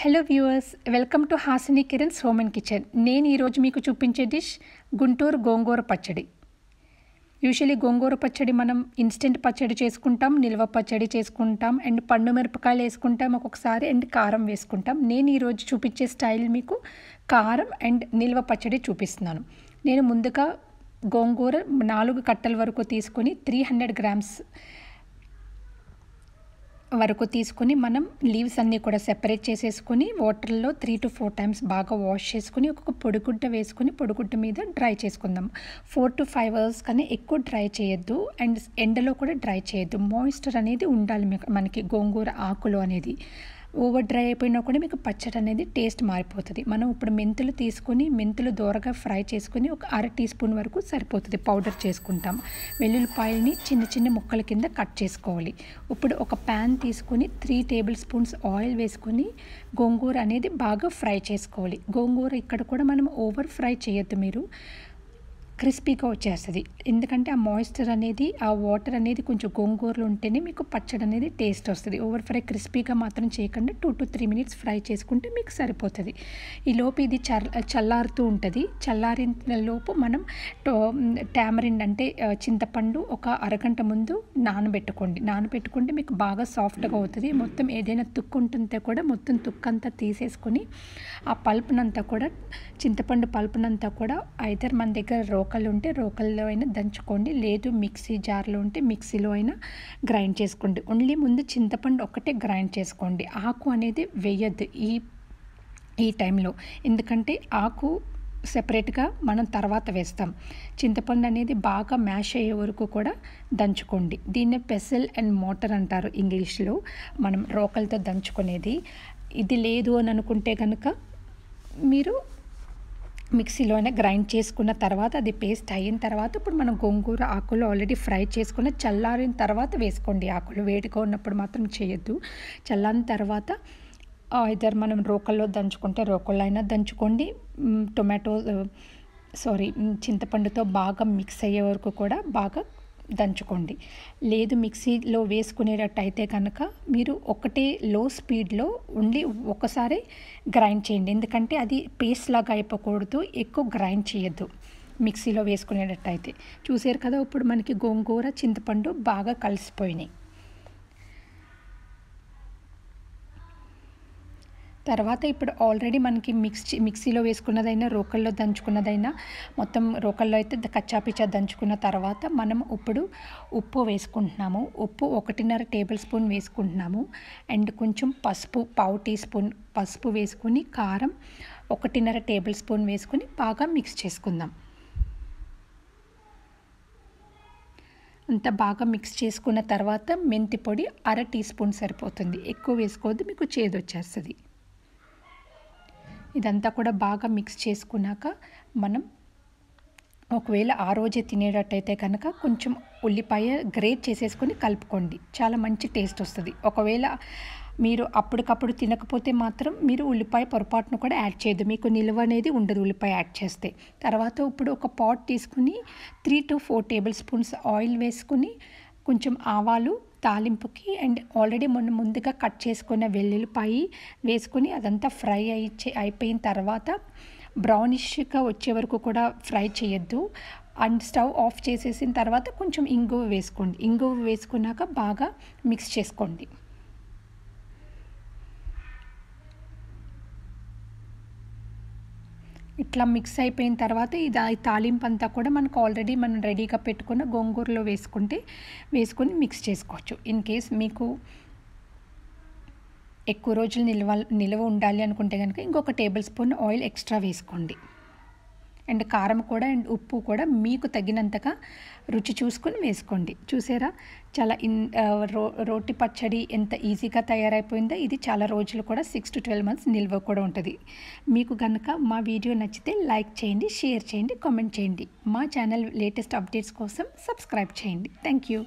hello viewers welcome to Hasini Kiran's home and kitchen నేను ఈరోజు మీకు చూపించే డిష్ గుంటూరు గోంగూర పచ్చడి యూజువలీ గోంగూర పచ్చడి మనం ఇన్స్టెంట్ పచ్చడి చేసుకుంటాం నిల్వ పచ్చడి చేసుకుంటాం అండ్ పండు మిరపకాయలు వేసుకుంటాం ఒక్కొక్కసారి అండ్ కారం వేసుకుంటాం నేను ఈరోజు చూపించే స్టైల్ మీకు కారం అండ్ నిల్వ పచ్చడి చూపిస్తున్నాను నేను ముందుగా గోంగూర నాలుగు కట్టల వరకు తీసుకొని త్రీ హండ్రెడ్ గ్రామ్స్ వరకు తీసుకుని మనం లీవ్స్ అన్నీ కూడా సెపరేట్ చేసేసుకుని వాటర్లో త్రీ టు ఫోర్ టైమ్స్ బాగా వాష్ చేసుకుని ఒక పొడిగుడ్డ వేసుకుని పొడిగుడ్డ మీద డ్రై చేసుకుందాం ఫోర్ టు ఫైవ్ అవర్స్ కానీ ఎక్కువ డ్రై చేయొద్దు అండ్ ఎండలో కూడా డ్రై చేయొద్దు మాయిశ్చర్ అనేది ఉండాలి మనకి గోంగూర ఆకులు అనేది ఓవర్ డ్రై అయిపోయినా కూడా మీకు పచ్చడి అనేది టేస్ట్ మారిపోతుంది మనం ఇప్పుడు మెంతులు తీసుకొని మెంతులు దూరగా ఫ్రై చేసుకొని ఒక అర టీ స్పూన్ వరకు సరిపోతుంది పౌడర్ చేసుకుంటాం వెల్లుల్లిపాయల్ని చిన్న చిన్న ముక్కల కింద కట్ చేసుకోవాలి ఇప్పుడు ఒక ప్యాన్ తీసుకొని త్రీ టేబుల్ స్పూన్స్ ఆయిల్ వేసుకొని గోంగూర అనేది బాగా ఫ్రై చేసుకోవాలి గోంగూర ఇక్కడ కూడా మనం ఓవర్ ఫ్రై చేయొద్దు మీరు క్రిస్పీగా వచ్చేస్తుంది ఎందుకంటే ఆ మాయిశ్చర్ అనేది ఆ వాటర్ అనేది కొంచెం గోంగూరలు ఉంటేనే మీకు పచ్చడి అనేది టేస్ట్ వస్తుంది ఓవర్ ఫ్రై క్రిస్పీగా మాత్రం చేయకుండా two to three minutes fry చేసుకుంటే మీకు సరిపోతుంది ఈ లోపు ఇది చల్లారుతూ ఉంటుంది చల్లారిన లోపు మనం టామరిండ్ అంటే చింతపండు ఒక అరగంట ముందు నానబెట్టుకోండి నానబెట్టుకుంటే మీకు బాగా సాఫ్ట్గా అవుతుంది మొత్తం ఏదైనా తుక్కు ఉంటుంటే కూడా మొత్తం తుక్కంతా తీసేసుకొని ఆ పల్పునంతా కూడా చింతపండు పల్పునంతా కూడా ఐదర్ మన దగ్గర రో రోకలు ఉంటే రోకల్లో అయినా దంచుకోండి లేదు మిక్సీ జార్లో ఉంటే మిక్సీలో అయినా గ్రైండ్ చేసుకోండి ఓన్లీ ముందు చింతపండు ఒకటే గ్రైండ్ చేసుకోండి ఆకు అనేది వేయద్దు ఈ ఈ టైంలో ఎందుకంటే ఆకు సెపరేట్గా మనం తర్వాత వేస్తాం చింతపండు అనేది బాగా మ్యాష్ అయ్యే వరకు కూడా దంచుకోండి దీన్నే పెసల్ అండ్ మోటర్ అంటారు ఇంగ్లీష్లో మనం రోకలతో దంచుకునేది ఇది లేదు అని అనుకుంటే కనుక మీరు మిక్సీలోనే గ్రైండ్ చేసుకున్న తర్వాత అది పేస్ట్ అయిన తర్వాత ఇప్పుడు మనం గోంగూర ఆకులు ఆల్రెడీ ఫ్రై చేసుకున్న చల్లారిన తర్వాత వేసుకోండి ఆకులు వేడిగా ఉన్నప్పుడు మాత్రం చేయొద్దు చల్లారిన తర్వాత ఇద్దరు మనం రోకల్లో దంచుకుంటే రోకల్లో అయినా దంచుకోండి టొమాటో సారీ చింతపండుతో బాగా మిక్స్ అయ్యే వరకు కూడా బాగా దంచుకోండి లేదు మిక్సీలో వేసుకునేటట్టు అయితే కనుక మీరు ఒకటే లో స్పీడ్లో ఉండి ఒకసారి గ్రైండ్ చేయండి ఎందుకంటే అది పేస్ట్ లాగా అయిపోకూడదు ఎక్కువ గ్రైండ్ చేయొద్దు మిక్సీలో వేసుకునేటట్టు అయితే చూసారు కదా ఇప్పుడు మనకి గోంగూర చింతపండు బాగా కలిసిపోయినాయి తర్వాత ఇప్పుడు ఆల్రెడీ మనకి మిక్స్ మిక్సీలో వేసుకున్నదైనా రోకల్లో దంచుకున్నదైనా మొత్తం రోకల్లో అయితే కచ్చాపిచ్చా దంచుకున్న తర్వాత మనం ఇప్పుడు ఉప్పు వేసుకుంటున్నాము ఉప్పు ఒకటిన్నర టేబుల్ స్పూన్ వేసుకుంటున్నాము అండ్ కొంచెం పసుపు పావు టీ స్పూన్ పసుపు వేసుకుని కారం ఒకటిన్నర టేబుల్ స్పూన్ వేసుకుని బాగా మిక్స్ చేసుకుందాం అంత బాగా మిక్స్ చేసుకున్న తర్వాత మెంతి పొడి అర టీ స్పూన్ సరిపోతుంది ఎక్కువ వేసుకోవద్దు మీకు చేదొచ్చేస్తుంది ఇదంతా కూడా బాగా మిక్స్ చేసుకున్నాక మనం ఒకవేళ ఆ రోజే తినేటట్టయితే కనుక కొంచెం ఉల్లిపాయ గ్రేట్ చేసేసుకొని కలుపుకోండి చాలా మంచి టేస్ట్ వస్తుంది ఒకవేళ మీరు అప్పటికప్పుడు తినకపోతే మాత్రం మీరు ఉల్లిపాయ పొరపాటును కూడా యాడ్ చేయదు మీకు నిల్వ అనేది ఉండదు ఉల్లిపాయ యాడ్ చేస్తే తర్వాత ఇప్పుడు ఒక పాట్ తీసుకుని three to four tablespoons oil వేసుకుని కొంచెం ఆవాలు తాలింపుకి అండ్ ఆల్రెడీ మొన్న ముందుగా కట్ చేసుకున్న వెల్లుల్లిపాయి వేసుకొని అదంతా ఫ్రై అయి అయిపోయిన తర్వాత బ్రౌనిష్గా వచ్చే వరకు కూడా ఫ్రై చేయొద్దు అండ్ స్టవ్ ఆఫ్ చేసేసిన తర్వాత కొంచెం ఇంగువ వేసుకోండి ఇంగువ వేసుకున్నాక బాగా మిక్స్ చేసుకోండి ఇట్లా మిక్స్ అయిపోయిన తర్వాత ఇది తాలింపు అంతా కూడా మనకు ఆల్రెడీ మనం రెడీగా పెట్టుకున్న గోంగూరలో వేసుకుంటే వేసుకొని మిక్స్ చేసుకోవచ్చు ఇన్ కేస్ మీకు ఎక్కువ రోజులు నిల్వ నిల్వ ఉండాలి అనుకుంటే కనుక ఇంకొక టేబుల్ స్పూన్ ఆయిల్ ఎక్స్ట్రా వేసుకోండి అండ్ కారం కూడా అండ్ ఉప్పు కూడా మీకు తగినంతగా రుచి చూసుకొని వేసుకోండి చూసారా చాలా ఇన్ రో రోటి పచ్చడి ఎంత ఈజీగా తయారైపోయిందో ఇది చాలా రోజులు కూడా సిక్స్ టు ట్వెల్వ్ మంత్స్ నిల్వ కూడా ఉంటుంది మీకు కనుక మా వీడియో నచ్చితే లైక్ చేయండి షేర్ చేయండి కామెంట్ చేయండి మా ఛానల్ లేటెస్ట్ అప్డేట్స్ కోసం సబ్స్క్రైబ్ చేయండి థ్యాంక్ యూ